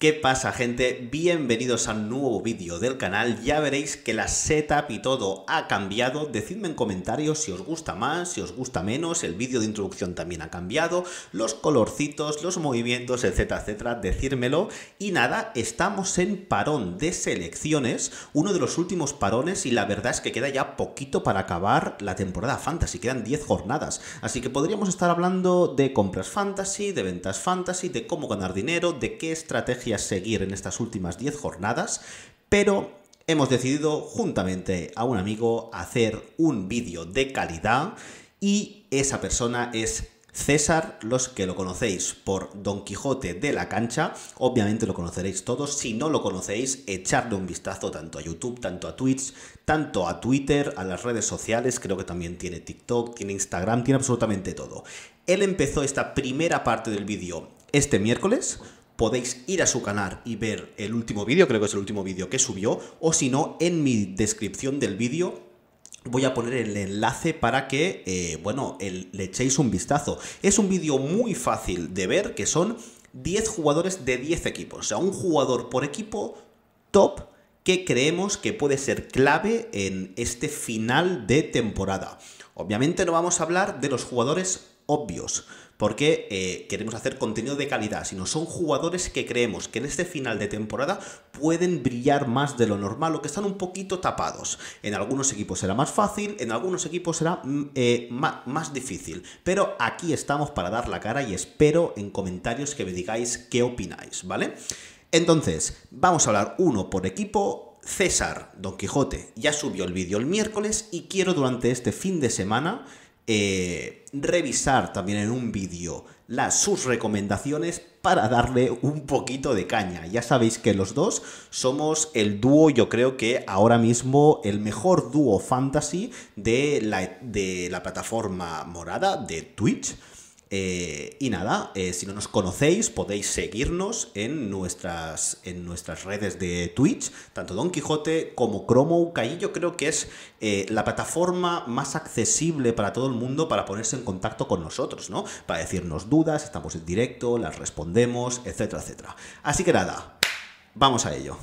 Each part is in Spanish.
¿Qué pasa gente? Bienvenidos a un nuevo vídeo del canal, ya veréis que la setup y todo ha cambiado, decidme en comentarios si os gusta más, si os gusta menos, el vídeo de introducción también ha cambiado, los colorcitos, los movimientos, etcétera, etcétera, decírmelo. Y nada, estamos en parón de selecciones, uno de los últimos parones y la verdad es que queda ya poquito para acabar la temporada fantasy, quedan 10 jornadas, así que podríamos estar hablando de compras fantasy, de ventas fantasy, de cómo ganar dinero, de qué estrategia a seguir en estas últimas 10 jornadas, pero hemos decidido juntamente a un amigo hacer un vídeo de calidad y esa persona es César, los que lo conocéis por Don Quijote de la Cancha, obviamente lo conoceréis todos. Si no lo conocéis, echarle un vistazo tanto a YouTube, tanto a Twitch, tanto a Twitter, a las redes sociales. Creo que también tiene TikTok, tiene Instagram, tiene absolutamente todo. Él empezó esta primera parte del vídeo este miércoles podéis ir a su canal y ver el último vídeo, creo que es el último vídeo que subió, o si no, en mi descripción del vídeo voy a poner el enlace para que, eh, bueno, le echéis un vistazo. Es un vídeo muy fácil de ver, que son 10 jugadores de 10 equipos, o sea, un jugador por equipo top que creemos que puede ser clave en este final de temporada. Obviamente no vamos a hablar de los jugadores obvios, porque eh, queremos hacer contenido de calidad, sino son jugadores que creemos que en este final de temporada pueden brillar más de lo normal o que están un poquito tapados. En algunos equipos será más fácil, en algunos equipos será mm, eh, más difícil, pero aquí estamos para dar la cara y espero en comentarios que me digáis qué opináis, ¿vale? Entonces, vamos a hablar uno por equipo, César Don Quijote ya subió el vídeo el miércoles y quiero durante este fin de semana eh, revisar también en un vídeo las, sus recomendaciones para darle un poquito de caña. Ya sabéis que los dos somos el dúo, yo creo que ahora mismo el mejor dúo fantasy de la, de la plataforma morada de Twitch. Eh, y nada, eh, si no nos conocéis, podéis seguirnos en nuestras, en nuestras redes de Twitch, tanto Don Quijote como Cromo, que yo creo que es eh, la plataforma más accesible para todo el mundo para ponerse en contacto con nosotros, ¿no? Para decirnos dudas, estamos en directo, las respondemos, etcétera, etcétera. Así que nada, vamos a ello.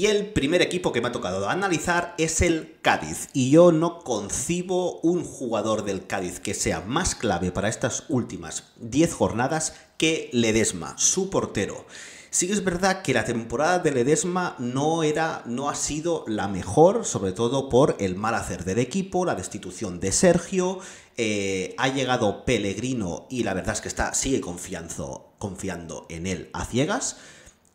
Y el primer equipo que me ha tocado analizar es el Cádiz. Y yo no concibo un jugador del Cádiz que sea más clave para estas últimas 10 jornadas que Ledesma, su portero. Sí que es verdad que la temporada de Ledesma no era, no ha sido la mejor, sobre todo por el mal hacer del equipo, la destitución de Sergio, eh, ha llegado Pellegrino y la verdad es que está, sigue confiando en él a ciegas.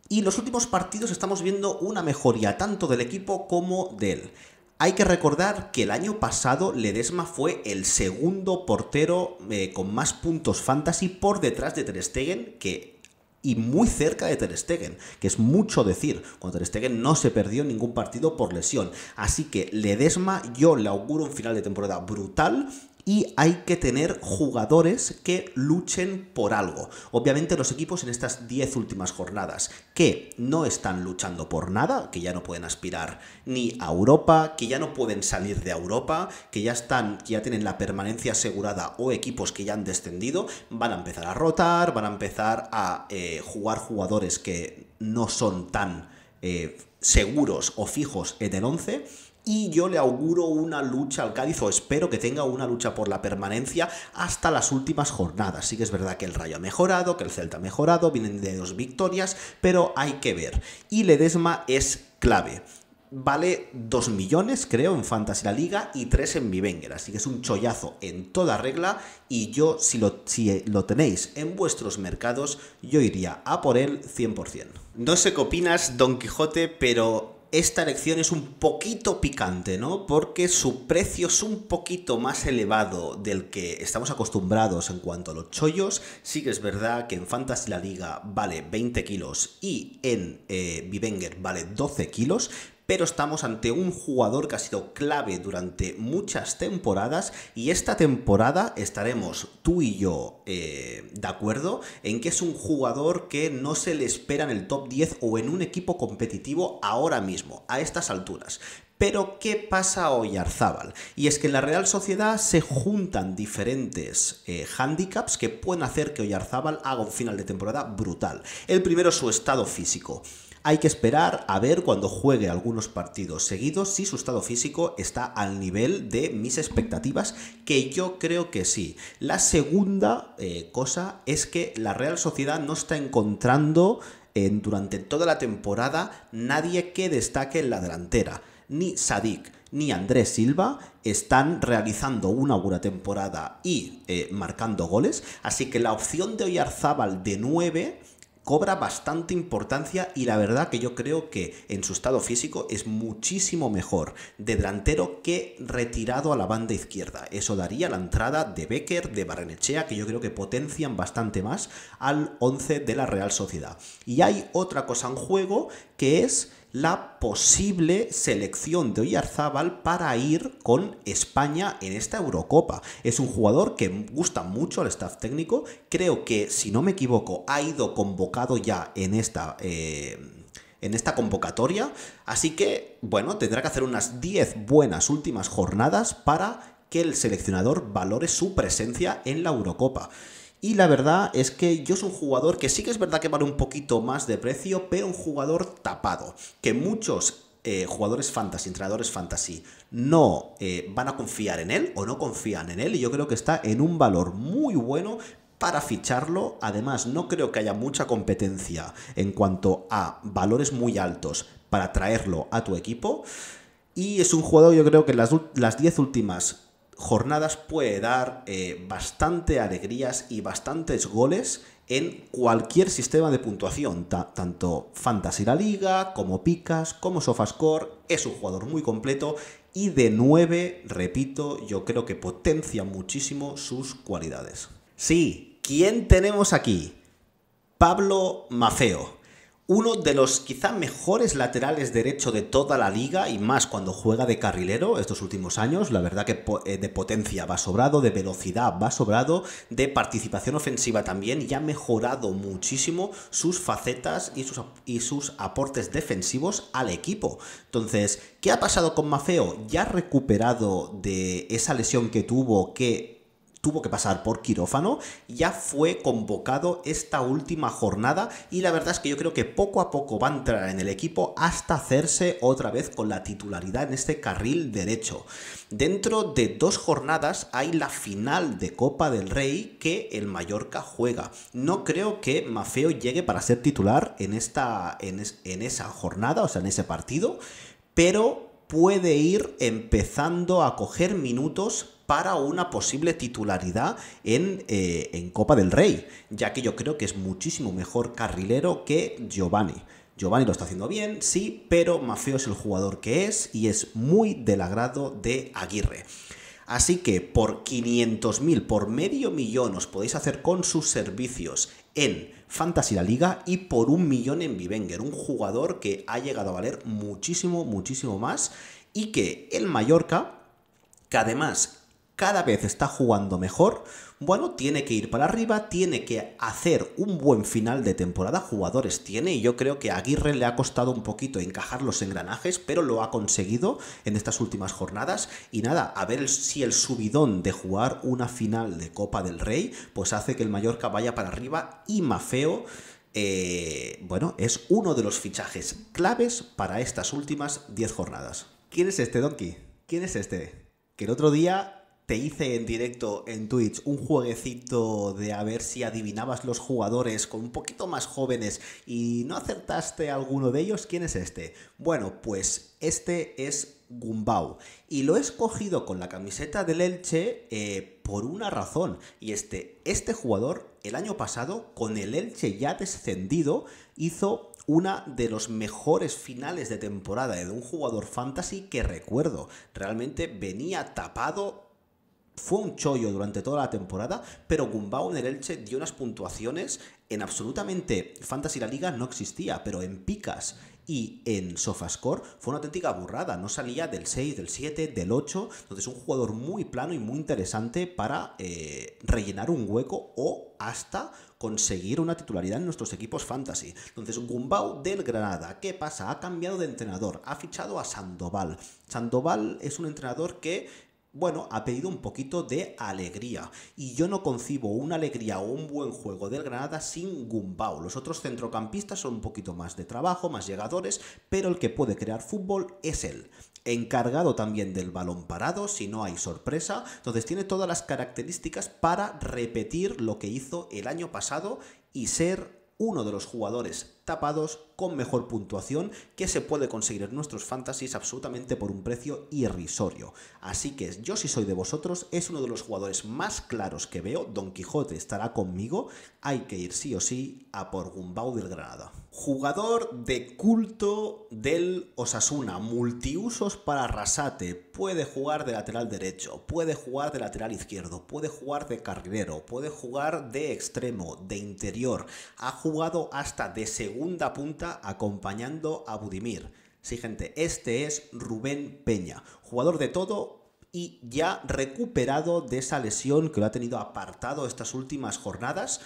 Y los últimos partidos estamos viendo una mejoría tanto del equipo como de él. Hay que recordar que el año pasado Ledesma fue el segundo portero eh, con más puntos fantasy por detrás de Ter Stegen, que y muy cerca de Ter Stegen, que es mucho decir, cuando Ter Stegen no se perdió ningún partido por lesión. Así que Ledesma yo le auguro un final de temporada brutal y hay que tener jugadores que luchen por algo. Obviamente los equipos en estas 10 últimas jornadas que no están luchando por nada, que ya no pueden aspirar ni a Europa, que ya no pueden salir de Europa, que ya están, que ya tienen la permanencia asegurada o equipos que ya han descendido, van a empezar a rotar, van a empezar a eh, jugar jugadores que no son tan eh, seguros o fijos en el 11 y yo le auguro una lucha al Cádiz, o espero que tenga una lucha por la permanencia hasta las últimas jornadas. Sí que es verdad que el Rayo ha mejorado, que el Celta ha mejorado, vienen de dos victorias, pero hay que ver. Y Ledesma es clave vale 2 millones, creo, en Fantasy la Liga y 3 en Vivenger. Así que es un chollazo en toda regla. Y yo, si lo, si lo tenéis en vuestros mercados, yo iría a por él 100%. No sé qué opinas, Don Quijote, pero esta elección es un poquito picante, ¿no? Porque su precio es un poquito más elevado del que estamos acostumbrados en cuanto a los chollos. Sí que es verdad que en Fantasy La Liga vale 20 kilos y en eh, Vivenger vale 12 kilos, pero estamos ante un jugador que ha sido clave durante muchas temporadas y esta temporada estaremos tú y yo eh, de acuerdo en que es un jugador que no se le espera en el top 10 o en un equipo competitivo ahora mismo, a estas alturas. Pero, ¿qué pasa hoy, Arzábal? Y es que en la Real Sociedad se juntan diferentes eh, hándicaps handicaps que pueden hacer que hoy haga un final de temporada brutal. El primero es su estado físico. Hay que esperar a ver cuando juegue algunos partidos seguidos si su estado físico está al nivel de mis expectativas, que yo creo que sí. La segunda eh, cosa es que la Real Sociedad no está encontrando en eh, durante toda la temporada nadie que destaque en la delantera. Ni Sadik ni Andrés Silva están realizando una buena temporada y eh, marcando goles, así que la opción de Oyarzábal de 9 cobra bastante importancia y la verdad que yo creo que en su estado físico es muchísimo mejor de delantero que retirado a la banda izquierda. Eso daría la entrada de Becker, de Barrenechea, que yo creo que potencian bastante más al 11 de la Real Sociedad. Y hay otra cosa en juego que es la posible selección de Oyarzábal para ir con España en esta Eurocopa. Es un jugador que gusta mucho al staff técnico, creo que, si no me equivoco, ha ido convocado ya en esta... Eh, en esta convocatoria, así que bueno, tendrá que hacer unas 10 buenas últimas jornadas para que el seleccionador valore su presencia en la Eurocopa. Y la verdad es que yo soy un jugador que sí que es verdad que vale un poquito más de precio, pero un jugador tapado, que muchos eh, jugadores fantasy, entrenadores fantasy, no eh, van a confiar en él o no confían en él. Y yo creo que está en un valor muy bueno para ficharlo. Además, no creo que haya mucha competencia en cuanto a valores muy altos para traerlo a tu equipo. Y es un jugador, yo creo que las 10 últimas jornadas puede dar eh, bastante alegrías y bastantes goles en cualquier sistema de puntuación, tanto Fantasy La Liga, como Picas, como Sofascore, es un jugador muy completo y de 9, repito, yo creo que potencia muchísimo sus cualidades. Sí, ¿quién tenemos aquí? Pablo Mafeo uno de los quizá mejores laterales derecho de toda la liga y más cuando juega de carrilero estos últimos años. La verdad que eh, de potencia va sobrado, de velocidad va sobrado, de participación ofensiva también y ha mejorado muchísimo sus facetas y sus, y sus aportes defensivos al equipo. Entonces, ¿qué ha pasado con Mafeo? Ya ha recuperado de esa lesión que tuvo que tuvo que pasar por quirófano, ya fue convocado esta última jornada y la verdad es que yo creo que poco a poco va a entrar en el equipo hasta hacerse otra vez con la titularidad en este carril derecho. Dentro de dos jornadas hay la final de Copa del Rey que el Mallorca juega. No creo que Mafeo llegue para ser titular en, esta, en, esa jornada, o sea, en ese partido, pero puede ir empezando a coger minutos para una posible titularidad eh, en, Copa del Rey, ya que yo creo que es muchísimo mejor carrilero que Giovanni. Giovanni lo está haciendo bien, sí, pero Mafeo es el jugador que es y es muy del agrado de Aguirre. Así que por 500.000, por medio millón os podéis hacer con sus servicios en Fantasy La Liga y por un millón en Vivenger, un jugador que ha llegado a valer muchísimo, muchísimo más y que el Mallorca, que además cada vez está jugando mejor, bueno, tiene que ir para arriba, tiene que hacer un buen final de temporada, jugadores tiene, y yo creo que a Aguirre le ha costado un poquito encajar los engranajes, pero lo ha conseguido en estas últimas jornadas, y nada, a ver si el subidón de jugar una final de Copa del Rey, pues hace que el Mallorca vaya para arriba y Mafeo... Eh, bueno, es uno de los fichajes claves para estas últimas 10 jornadas. ¿Quién es este, Donkey? ¿Quién es este? Que el otro día te hice en directo en Twitch un jueguecito de a ver si adivinabas los jugadores con un poquito más jóvenes y no acertaste alguno de ellos, ¿quién es este? Bueno, pues este es Gumbau y lo he escogido con la camiseta del Elche eh, por una razón y este, este jugador el año pasado con el Elche ya descendido hizo una de los mejores finales de temporada de un jugador fantasy que recuerdo. Realmente venía tapado fue un chollo durante toda la temporada, pero Gumbau en el Elche dio unas puntuaciones en absolutamente Fantasy la Liga no existía, pero en picas y en Sofascore fue una auténtica burrada, no salía del 6, del 7, del 8, entonces un jugador muy plano y muy interesante para eh, rellenar un hueco o hasta conseguir una titularidad en nuestros equipos fantasy. Entonces, Gumbau del Granada, ¿qué pasa? Ha cambiado de entrenador, ha fichado a Sandoval. Sandoval es un entrenador que bueno, ha pedido un poquito de alegría. Y yo no concibo una alegría o un buen juego del Granada sin Gumbau. Los otros centrocampistas son un poquito más de trabajo, más llegadores, pero el que puede crear fútbol es él. Encargado también del balón parado, si no hay sorpresa. Entonces tiene todas las características para repetir lo que hizo el año pasado y ser uno de los jugadores tapados con mejor puntuación que se puede conseguir en nuestros fantasies absolutamente por un precio irrisorio. Así que yo si soy de vosotros es uno de los jugadores más claros que veo, Don Quijote estará conmigo, hay que ir sí o sí a por Gumbau del Granada. Jugador de culto del Osasuna, multiusos para rasate, puede jugar de lateral derecho, puede jugar de lateral izquierdo, puede jugar de carrilero, puede jugar de extremo, de interior, ha jugado hasta de segundo segunda punta acompañando a Budimir. Sí, gente, este es Rubén Peña, jugador de todo y ya recuperado de esa lesión que lo ha tenido apartado estas últimas jornadas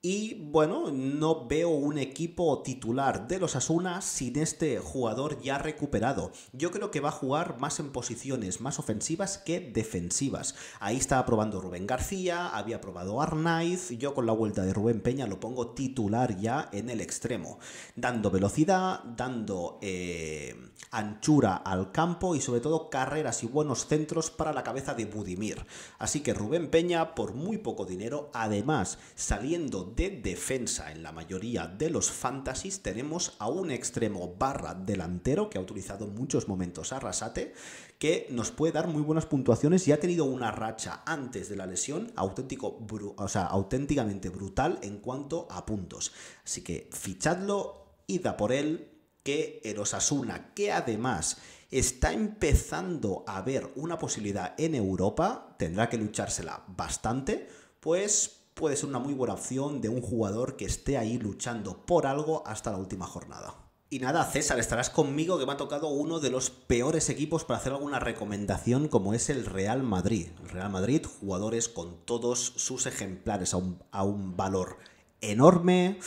y bueno, no veo un equipo titular de los Asunas sin este jugador ya recuperado. Yo creo que va a jugar más en posiciones más ofensivas que defensivas. Ahí estaba probando Rubén García, había probado Arnaiz. Yo con la vuelta de Rubén Peña lo pongo titular ya en el extremo, dando velocidad, dando eh, anchura al campo y sobre todo carreras y buenos centros para la cabeza de Budimir. Así que Rubén Peña, por muy poco dinero, además saliendo de defensa. En la mayoría de los fantasies tenemos a un extremo barra delantero que ha utilizado en muchos momentos Arrasate, que nos puede dar muy buenas puntuaciones y ha tenido una racha antes de la lesión auténtico, o sea, auténticamente brutal en cuanto a puntos. Así que fichadlo, da por él, que Eros Asuna que además está empezando a ver una posibilidad en Europa, tendrá que luchársela bastante, pues puede ser una muy buena opción de un jugador que esté ahí luchando por algo hasta la última jornada. Y nada, César, estarás conmigo que me ha tocado uno de los peores equipos para hacer alguna recomendación como es el Real Madrid. Real Madrid, jugadores con todos sus ejemplares a un, a un valor enorme,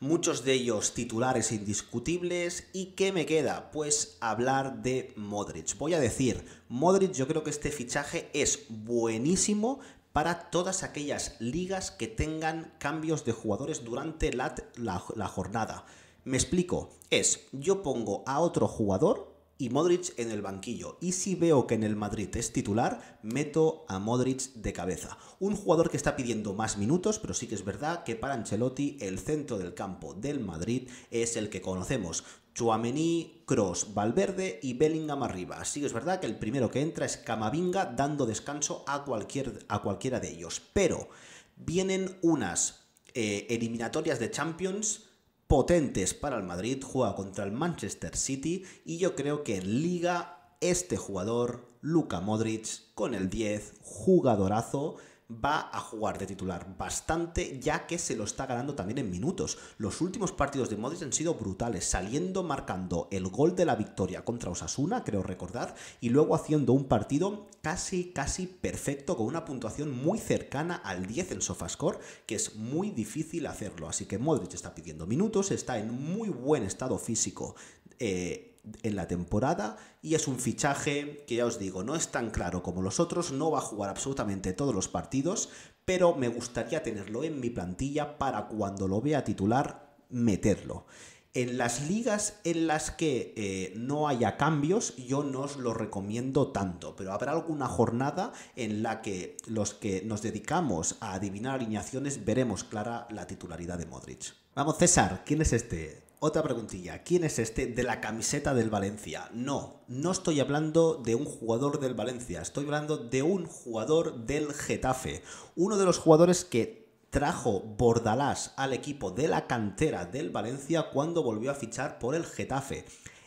muchos de ellos titulares indiscutibles. ¿Y qué me queda? Pues hablar de Modric. Voy a decir, Modric yo creo que este fichaje es buenísimo, para todas aquellas ligas que tengan cambios de jugadores durante la, jornada. Me explico, es yo pongo a otro jugador y Modric en el banquillo. Y si veo que en el Madrid es titular, meto a Modric de cabeza. Un jugador que está pidiendo más minutos, pero sí que es verdad que para Ancelotti el centro del campo del Madrid es el que conocemos. Chuamení, Cross, Valverde y Bellingham arriba. Así que es verdad que el primero que entra es Camavinga dando descanso a, cualquier, a cualquiera de ellos. Pero vienen unas eh, eliminatorias de Champions potentes para el Madrid, juega contra el Manchester City y yo creo que en liga este jugador, Luka Modric, con el 10, jugadorazo, va a jugar de titular bastante, ya que se lo está ganando también en minutos. Los últimos partidos de Modric han sido brutales, saliendo marcando el gol de la victoria contra Osasuna, creo recordar, y luego haciendo un partido casi, casi perfecto, con una puntuación muy cercana al 10 en Sofascore, que es muy difícil hacerlo. Así que Modric está pidiendo minutos, está en muy buen estado físico. Eh, en la temporada y es un fichaje que ya os digo, no es tan claro como los otros, no va a jugar absolutamente todos los partidos, pero me gustaría tenerlo en mi plantilla para cuando lo vea titular meterlo. En las ligas en las que eh, no haya cambios, yo no os lo recomiendo tanto, pero habrá alguna jornada en la que los que nos dedicamos a adivinar alineaciones veremos clara la titularidad de Modric. Vamos, César, ¿quién es este? Otra preguntilla, ¿quién es este de la camiseta del Valencia? No, no estoy hablando de un jugador del Valencia, estoy hablando de un jugador del Getafe, uno de los jugadores que trajo Bordalás al equipo de la cantera del Valencia cuando volvió a fichar por el Getafe.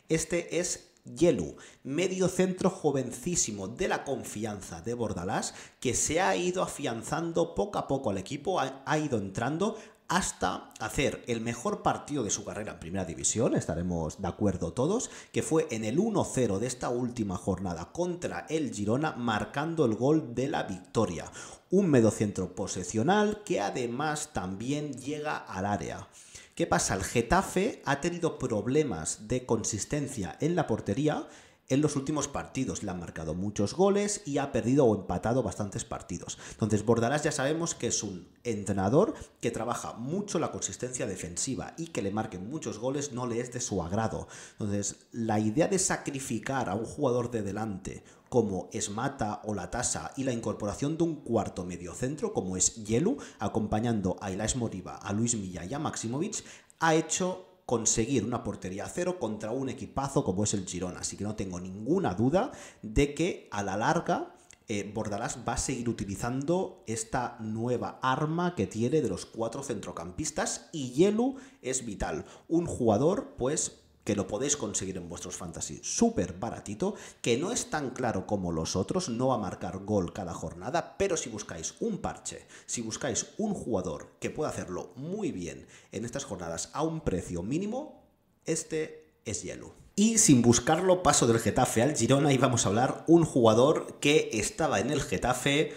Este es Yelu, medio centro jovencísimo de la confianza de Bordalás, que se ha ido afianzando poco a poco al equipo, ha, ha, ido entrando, hasta hacer el mejor partido de su carrera en primera división, estaremos de acuerdo todos, que fue en el 1-0 de esta última jornada contra el Girona, marcando el gol de la victoria. Un mediocentro posesional que además también llega al área. ¿Qué pasa? El Getafe ha tenido problemas de consistencia en la portería en los últimos partidos. Le han marcado muchos goles y ha perdido o empatado bastantes partidos. Entonces, Bordalás ya sabemos que es un entrenador que trabaja mucho la consistencia defensiva y que le marquen muchos goles no le es de su agrado. Entonces, la idea de sacrificar a un jugador de delante como es Mata o La Tasa y la incorporación de un cuarto mediocentro como es Yelu, acompañando a Ilaes Moriba, a Luis Milla y a Maximovic, ha hecho conseguir una portería a cero contra un equipazo como es el Girona. Así que no tengo ninguna duda de que a la larga eh, Bordalás va a seguir utilizando esta nueva arma que tiene de los cuatro centrocampistas y Yelu es vital. Un jugador, pues, que lo podéis conseguir en vuestros fantasy súper baratito, que no es tan claro como los otros, no va a marcar gol cada jornada, pero si buscáis un parche, si buscáis un jugador que pueda hacerlo muy bien en estas jornadas a un precio mínimo, este es Yellow. Y sin buscarlo, paso del Getafe al Girona y vamos a hablar un jugador que estaba en el Getafe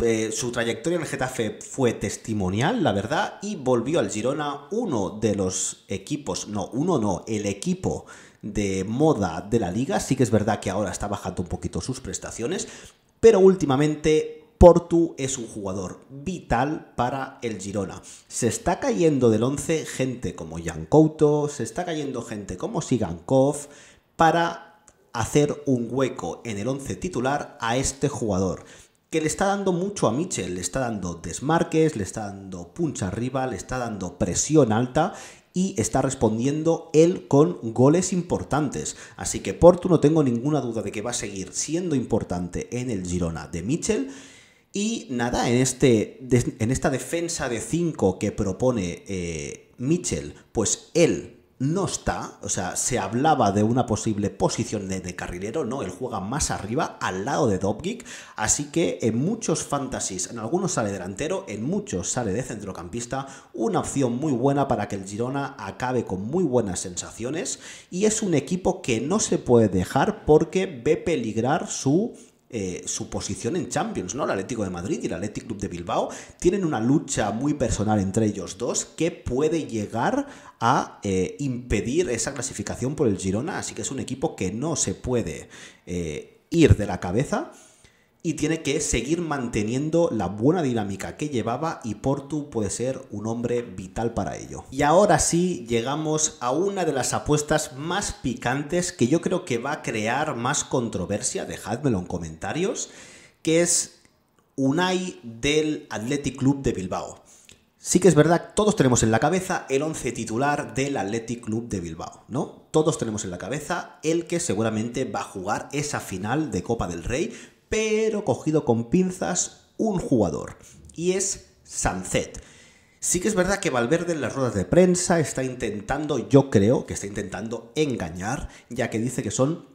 eh, su trayectoria en el Getafe fue testimonial, la verdad, y volvió al Girona uno de los equipos, no, uno no, el equipo de moda de la liga. Sí que es verdad que ahora está bajando un poquito sus prestaciones, pero últimamente Portu es un jugador vital para el Girona. Se está cayendo del 11 gente como Jan Couto, se está cayendo gente como Sigankov para hacer un hueco en el 11 titular a este jugador que le está dando mucho a Mitchell, le está dando desmarques, le está dando puncha arriba, le está dando presión alta y está respondiendo él con goles importantes. Así que Porto no tengo ninguna duda de que va a seguir siendo importante en el Girona de Mitchell. Y nada, en, este, en esta defensa de 5 que propone eh, Mitchell, pues él no está, o sea, se hablaba de una posible posición de, carrilero, no, él juega más arriba, al lado de Dobgik, así que en muchos fantasies, en algunos sale delantero, en muchos sale de centrocampista, una opción muy buena para que el Girona acabe con muy buenas sensaciones y es un equipo que no se puede dejar porque ve peligrar su eh, su posición en Champions, ¿no? El Atlético de Madrid y el Atlético Club de Bilbao tienen una lucha muy personal entre ellos dos que puede llegar a eh, impedir esa clasificación por el Girona, así que es un equipo que no se puede eh, ir de la cabeza y tiene que seguir manteniendo la buena dinámica que llevaba y Portu puede ser un hombre vital para ello. Y ahora sí llegamos a una de las apuestas más picantes que yo creo que va a crear más controversia, dejádmelo en comentarios, que es Unai del Athletic Club de Bilbao. Sí que es verdad, todos tenemos en la cabeza el 11 titular del Athletic Club de Bilbao, ¿no? Todos tenemos en la cabeza el que seguramente va a jugar esa final de Copa del Rey, pero cogido con pinzas un jugador, y es Sancet. Sí que es verdad que Valverde en las ruedas de prensa está intentando, yo creo que está intentando engañar, ya que dice que son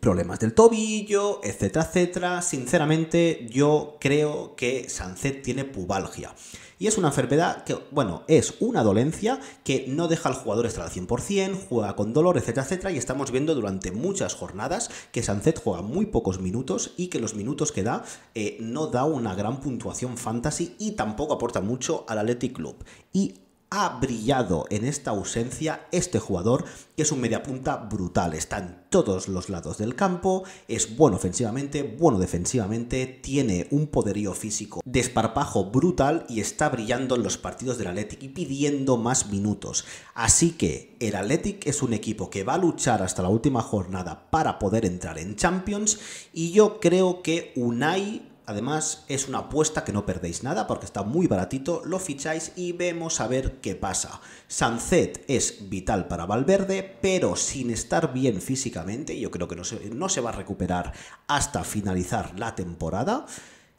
problemas del tobillo, etcétera, etcétera. Sinceramente, yo creo que Sancet tiene pubalgia. Y es una enfermedad que, bueno, es una dolencia que no deja al jugador estar al 100%, juega con dolor, etcétera, etcétera. Y estamos viendo durante muchas jornadas que Sancet juega muy pocos minutos y que los minutos que da eh, no da una gran puntuación fantasy y tampoco aporta mucho al Athletic Club. Y ha brillado en esta ausencia este jugador, que es un mediapunta brutal. Está en todos los lados del campo, es bueno ofensivamente, bueno defensivamente, tiene un poderío físico desparpajo brutal y está brillando en los partidos del Athletic y pidiendo más minutos. Así que el Athletic es un equipo que va a luchar hasta la última jornada para poder entrar en Champions y yo creo que Unai Además, es una apuesta que no perdéis nada porque está muy baratito, lo ficháis y vemos a ver qué pasa. Sancet es vital para Valverde, pero sin estar bien físicamente, yo creo que no se, no se va a recuperar hasta finalizar la temporada.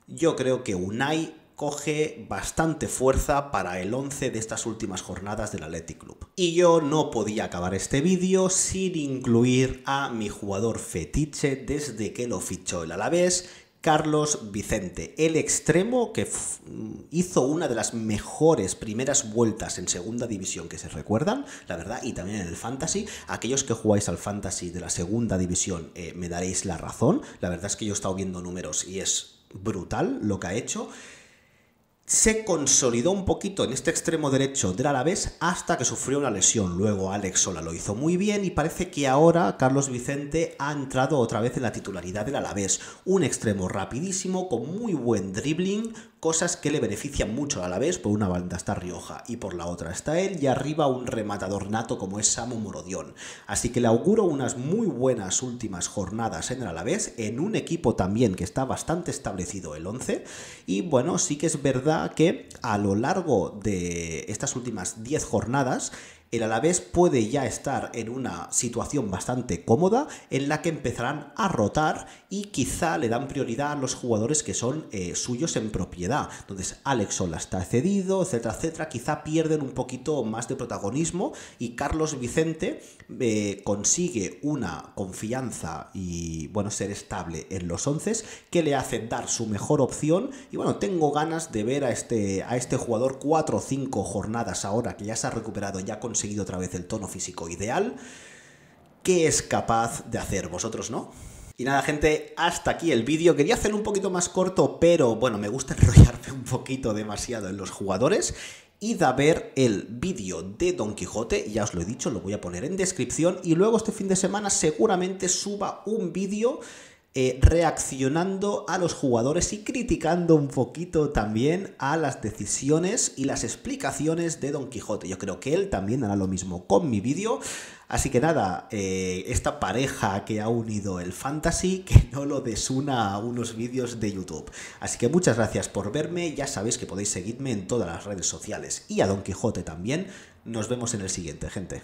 Yo creo que Unai coge bastante fuerza para el 11 de estas últimas jornadas del Athletic Club. Y yo no podía acabar este vídeo sin incluir a mi jugador fetiche desde que lo fichó el Alavés, Carlos Vicente, el extremo que hizo una de las mejores primeras vueltas en segunda división que se recuerdan, la verdad, y también en el fantasy. Aquellos que jugáis al fantasy de la segunda división eh, me daréis la razón. La verdad es que yo he estado viendo números y es brutal lo que ha hecho se consolidó un poquito en este extremo derecho del Alavés hasta que sufrió una lesión. Luego Alex Sola lo hizo muy bien y parece que ahora Carlos Vicente ha entrado otra vez en la titularidad del Alavés. Un extremo rapidísimo, con muy buen dribbling, cosas que le benefician mucho a la vez. Por una banda está Rioja y por la otra está él, y arriba un rematador nato como es Samu Morodión. Así que le auguro unas muy buenas últimas jornadas en el Alavés, en un equipo también que está bastante establecido el 11. Y bueno, sí que es verdad que a lo largo de estas últimas 10 jornadas, el Alavés puede ya estar en una situación bastante cómoda en la que empezarán a rotar y quizá le dan prioridad a los jugadores que son eh, suyos en propiedad. Entonces Alex Ola está cedido, etcétera, etcétera. Quizá pierden un poquito más de protagonismo y Carlos Vicente eh, consigue una confianza y bueno, ser estable en los once que le hacen dar su mejor opción. Y bueno, tengo ganas de ver a este, a este jugador cuatro o cinco jornadas ahora que ya se ha recuperado, ya con seguido otra vez el tono físico ideal, que es capaz de hacer, vosotros no. Y nada, gente, hasta aquí el vídeo. Quería hacerlo un poquito más corto, pero bueno, me gusta enrollarme un poquito demasiado en los jugadores. Id a ver el vídeo de Don Quijote, ya os lo he dicho, lo voy a poner en descripción. Y luego este fin de semana seguramente suba un vídeo eh, reaccionando a los jugadores y criticando un poquito también a las decisiones y las explicaciones de Don Quijote. Yo creo que él también hará lo mismo con mi vídeo. Así que nada, eh, esta pareja que ha unido el fantasy, que no lo desuna a unos vídeos de YouTube. Así que muchas gracias por verme, ya sabéis que podéis seguirme en todas las redes sociales y a Don Quijote también. Nos vemos en el siguiente, gente.